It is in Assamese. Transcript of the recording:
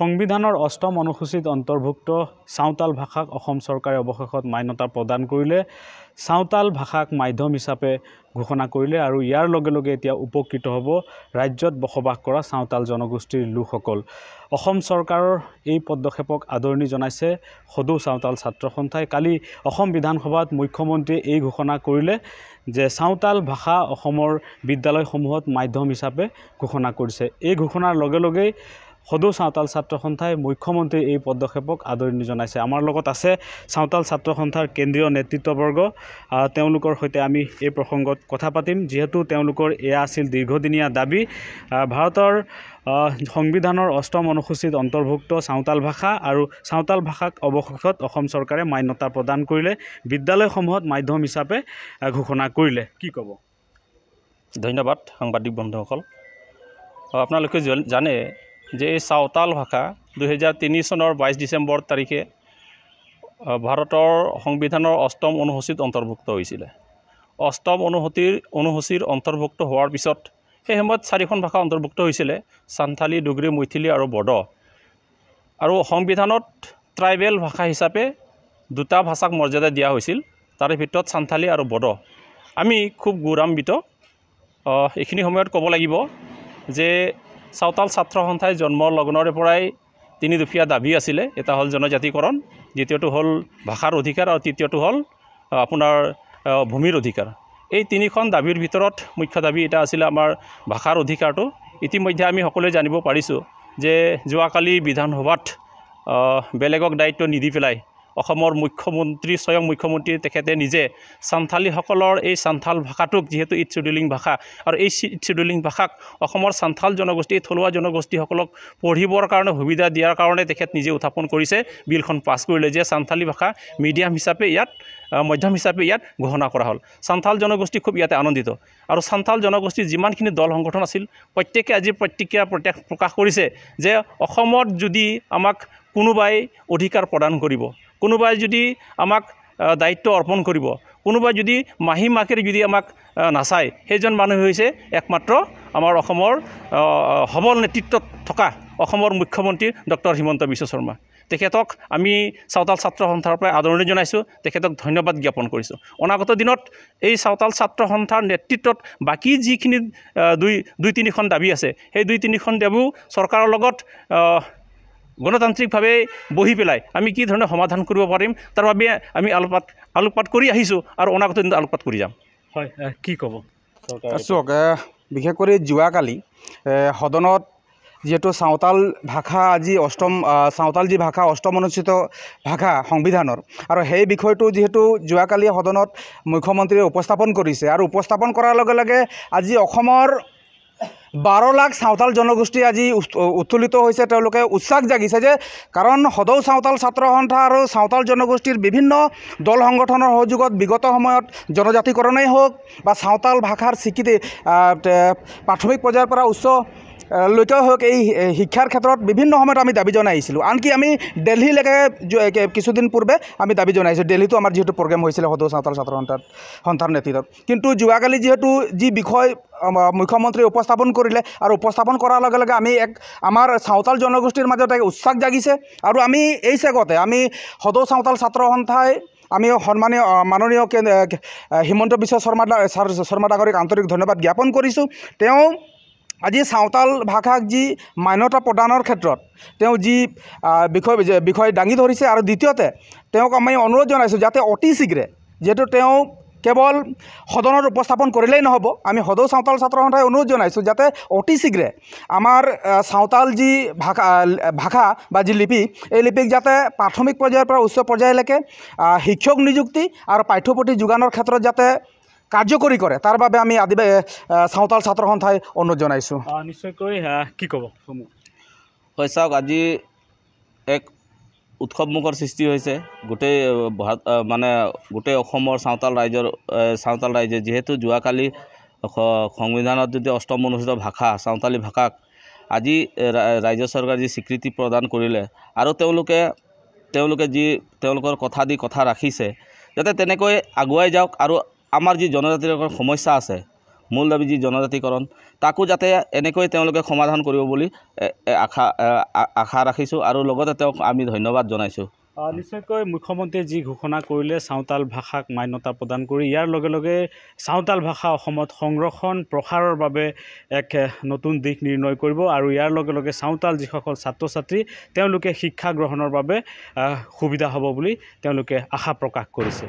সংবিধানৰ অষ্টম অনুসূচীত অন্তৰ্ভুক্ত চাওঁতাল ভাষাক অসম চৰকাৰে অৱশেষত মান্যতা প্ৰদান কৰিলে চাওঁতাল ভাষাক মাধ্যম হিচাপে ঘোষণা কৰিলে আৰু ইয়াৰ লগে লগে এতিয়া উপকৃত হ'ব ৰাজ্যত বসবাস কৰা চাওঁতাল জনগোষ্ঠীৰ লোকসকল অসম চৰকাৰৰ এই পদক্ষেপক আদৰণি জনাইছে সদৌ চাওঁতাল ছাত্ৰ সন্থাই কালি অসম বিধানসভাত মুখ্যমন্ত্ৰীয়ে এই ঘোষণা কৰিলে যে চাওঁতাল ভাষা অসমৰ বিদ্যালয়সমূহত মাধ্যম হিচাপে ঘোষণা কৰিছে এই ঘোষণাৰ লগে লগেই সদৌ চাওঁতাল ছাত্ৰ সন্থাই মুখ্যমন্ত্ৰীৰ এই পদক্ষেপক আদৰণি জনাইছে আমাৰ লগত আছে চাওঁতাল ছাত্ৰ সন্থাৰ কেন্দ্ৰীয় নেতৃত্ববৰ্গ তেওঁলোকৰ সৈতে আমি এই প্ৰসংগত কথা পাতিম যিহেতু তেওঁলোকৰ এয়া আছিল দীৰ্ঘদিনীয়া দাবী ভাৰতৰ সংবিধানৰ অষ্টম অনুসূচীত অন্তৰ্ভুক্ত চাওঁতাল ভাষা আৰু চাওঁতাল ভাষাক অৱশেষত অসম চৰকাৰে মান্যতা প্ৰদান কৰিলে বিদ্যালয়সমূহত মাধ্যম হিচাপে ঘোষণা কৰিলে কি ক'ব ধন্যবাদ সাংবাদিক বন্ধুসকল আপোনালোকে জানে যে এই চাওতাল ভাষা দুহেজাৰ তিনি চনৰ বাইছ ডিচেম্বৰ তাৰিখে ভাৰতৰ সংবিধানৰ অষ্টম অনুসূচীত অন্তৰ্ভুক্ত হৈছিলে অষ্টম অনুসূতিৰ অনুসূচীৰ অন্তৰ্ভুক্ত হোৱাৰ পিছত সেই সময়ত চাৰিখন ভাষা অন্তৰ্ভুক্ত হৈছিলে চান্থালী ডুগৰী মৈথিলী আৰু বড আৰু সংবিধানত ট্ৰাইবেল ভাষা হিচাপে দুটা ভাষাক মৰ্যাদা দিয়া হৈছিল তাৰে ভিতৰত চান্থালী আৰু বড আমি খুব গৌৰাম্বিত এইখিনি সময়ত ক'ব লাগিব যে চাওতাল ছাত্ৰ সন্থাই জন্ম লগ্নৰে পৰাই তিনিদফীয়া দাবী আছিলে এটা হ'ল জনজাতিকৰণ দ্বিতীয়টো হ'ল ভাষাৰ অধিকাৰ আৰু তৃতীয়টো হ'ল আপোনাৰ ভূমিৰ অধিকাৰ এই তিনিখন দাবীৰ ভিতৰত মুখ্য দাবী এটা আছিলে আমাৰ ভাষাৰ অধিকাৰটো ইতিমধ্যে আমি সকলোৱে জানিব পাৰিছোঁ যে যোৱাকালি বিধানসভাত বেলেগক দায়িত্ব নিদি পেলাই অসমৰ মুখ্যমন্ত্ৰী স্বয়ং মুখ্যমন্ত্ৰী তেখেতে নিজে চান্থালীসকলৰ এই চান্থাল ভাষাটোক যিহেতু ইট চিডুলিং ভাষা আৰু এই ইট চিডুলিং ভাষাক অসমৰ চান্থাল জনগোষ্ঠী থলুৱা জনগোষ্ঠীসকলক পঢ়িবৰ কাৰণে সুবিধা দিয়াৰ কাৰণে তেখেত নিজে উত্থাপন কৰিছে বিলখন পাছ কৰিলে যে চান্থালী ভাষা মিডিয়াম হিচাপে ইয়াত মধ্যম হিচাপে ইয়াত ঘোষণা কৰা হ'ল চান্থাল জনগোষ্ঠী খুব ইয়াতে আনন্দিত আৰু চান্থাল জনগোষ্ঠীৰ যিমানখিনি দল সংগঠন আছিল প্ৰত্যেকে আজি প্ৰত্যেকীয়া প্ৰত্যাশ প্ৰকাশ কৰিছে যে অসমত যদি আমাক কোনোবাই অধিকাৰ প্ৰদান কৰিব কোনোবাই যদি আমাক দায়িত্ব অৰ্পণ কৰিব কোনোবাই যদি মাহী মাকেৰে যদি আমাক নাচায় সেইজন মানুহ হৈছে একমাত্ৰ আমাৰ অসমৰ সবল নেতৃত্বত থকা অসমৰ মুখ্যমন্ত্ৰী ডক্টৰ হিমন্ত বিশ্ব শৰ্মা তেখেতক আমি চাওতাল ছাত্ৰ সন্থাৰ পৰা আদৰণি জনাইছোঁ তেখেতক ধন্যবাদ জ্ঞাপন কৰিছোঁ অনাগত দিনত এই চাওতাল ছাত্ৰ সন্থাৰ নেতৃত্বত বাকী যিখিনি দুই দুই তিনিখন দাবী আছে সেই দুই তিনিখন দাবীও চৰকাৰৰ লগত গণতান্ত্ৰিকভাৱে বহি পেলাই আমি কি ধৰণে সমাধান কৰিব পাৰিম তাৰ বাবে আমি আলোকপাত আলোকপাত কৰি আহিছোঁ আৰু অনাগত দিনত আলোকপাত কৰি যাম হয় কি ক'ব চাওক বিশেষকৈ যোৱাকালি সদনত যিহেতু চাওঁতাল ভাষা আজি অষ্টম চাওঁতাল যি ভাষা অষ্টম অনুষ্ঠিত ভাষা সংবিধানৰ আৰু সেই বিষয়টো যিহেতু যোৱাকালি সদনত মুখ্যমন্ত্ৰীয়ে উপস্থাপন কৰিছে আৰু উপস্থাপন কৰাৰ লগে লগে আজি অসমৰ বাৰ লাখ চাওঁতাল জনগোষ্ঠী আজি উৎফুল্লিত হৈছে তেওঁলোকে উৎসাহ জাগিছে যে কাৰণ সদৌ চাওঁতাল ছাত্ৰ সন্থা আৰু চাওঁতাল জনগোষ্ঠীৰ বিভিন্ন দল সংগঠনৰ সহযোগত বিগত সময়ত জনজাতিকৰণেই হওক বা চাওঁতাল ভাষাৰ স্বীকৃতি প্ৰাথমিক পৰ্যায়ৰ পৰা উচ্চ লুট হওক এই শিক্ষাৰ ক্ষেত্ৰত বিভিন্ন সময়ত আমি দাবী জনাই আহিছিলোঁ আনকি আমি দেলহিলৈকে কিছুদিন পূৰ্বে আমি দাবী জনাইছোঁ দেলহিতো আমাৰ যিহেতু প্ৰগ্ৰেম হৈছিলে সদৌ চাঁওতাল ছাত্ৰ সন্থাৰ সন্থাৰ নেতৃত্বত কিন্তু যোৱাকালি যিহেতু যি বিষয় মুখ্যমন্ত্ৰীয়ে উপস্থাপন কৰিলে আৰু উপস্থাপন কৰাৰ লগে লগে আমি এক আমাৰ চাওঁতাল জনগোষ্ঠীৰ মাজত এক উৎসাহ জাগিছে আৰু আমি এই চেগতে আমি সদৌ চাওঁতাল ছাত্ৰ সন্থাই আমি সন্মানীয় মাননীয় কে হিমন্ত বিশ্ব শৰ্মা শৰ্মা ডাঙৰীক আন্তৰিক ধন্যবাদ জ্ঞাপন কৰিছোঁ তেওঁ আজি চাওঁতাল ভাষাক যি মান্যতা প্ৰদানৰ ক্ষেত্ৰত তেওঁ যি বিষয় বিষয় দাঙি ধৰিছে আৰু দ্বিতীয়তে তেওঁক আমি অনুৰোধ জনাইছোঁ যাতে অতি শীঘ্ৰে যিহেতু তেওঁ কেৱল সদনত উপস্থাপন কৰিলেই নহ'ব আমি সদৌ চাওঁতাল ছাত্ৰ সন্থাই অনুৰোধ জনাইছোঁ যাতে অতি শীঘ্ৰে আমাৰ চাওঁতাল যি ভাষা ভাষা বা যি লিপি এই লিপিক যাতে প্ৰাথমিক পৰ্যায়ৰ পৰা উচ্চ পৰ্যায়লৈকে শিক্ষক নিযুক্তি আৰু পাঠ্যপুথি যোগানৰ ক্ষেত্ৰত যাতে কাৰ্যকৰী কৰে তাৰ বাবে আমি আদিবে চাওঁতাল ছাত্ৰ সন্থাই অনুৰোধ জানাইছো নিশ্চয়কৈ কি কব হয় চাওক আজি এক উৎসবমুখৰ সৃষ্টি হয়েছে গোটে মানে গোটেই অসমৰ চাওঁতাল ৰাইজৰ চাওঁতাল ৰাইজে যিহেতু যোৱাকালি সংবিধানত যদি অষ্টম অনুষ্ঠিত ভাষা চাওঁতালী ভাষাক আজি ৰাজ্য চৰকাৰে যি স্বীকৃতি প্ৰদান কৰিলে আৰু তেওঁলোকে তেওঁলোকে যি তেওঁলোকৰ কথা দি কথা ৰাখিছে যাতে তেনেকৈ আগুৱাই যাওক আৰু আমাৰ যি জনজাতিৰ সমস্যা আছে মূল দাবী যি জনজাতিকৰণ তাকো যাতে এনেকৈ তেওঁলোকে সমাধান কৰিব বুলি আশা আশা ৰাখিছোঁ আৰু লগতে তেওঁক আমি ধন্যবাদ জনাইছোঁ নিশ্চয়কৈ মুখ্যমন্ত্ৰীয়ে যি ঘোষণা কৰিলে চাওঁতাল ভাষাক মান্যতা প্ৰদান কৰি ইয়াৰ লগে লগে চাওঁতাল ভাষা অসমত সংৰক্ষণ প্ৰসাৰৰ বাবে এক নতুন দিশ নিৰ্ণয় কৰিব আৰু ইয়াৰ লগে লগে চাওঁতাল যিসকল ছাত্ৰ ছাত্ৰী তেওঁলোকে শিক্ষা গ্ৰহণৰ বাবে সুবিধা হ'ব বুলি তেওঁলোকে আশা প্ৰকাশ কৰিছে